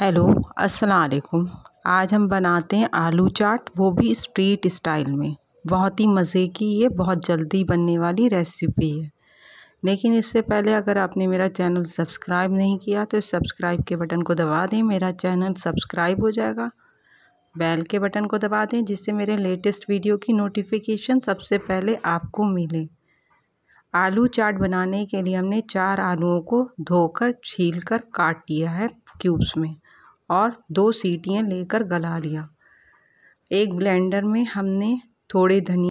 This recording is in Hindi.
हेलो अस्सलाम वालेकुम आज हम बनाते हैं आलू चाट वो भी स्ट्रीट स्टाइल में बहुत ही मज़े की ये बहुत जल्दी बनने वाली रेसिपी है लेकिन इससे पहले अगर आपने मेरा चैनल सब्सक्राइब नहीं किया तो सब्सक्राइब के बटन को दबा दें मेरा चैनल सब्सक्राइब हो जाएगा बेल के बटन को दबा दें जिससे मेरे लेटेस्ट वीडियो की नोटिफिकेशन सबसे पहले आपको मिले आलू चाट बनाने के लिए हमने चार आलूओं को धोकर छीलकर काट लिया है क्यूब्स में और दो सीटियाँ लेकर गला लिया एक ब्लेंडर में हमने थोड़े धनिया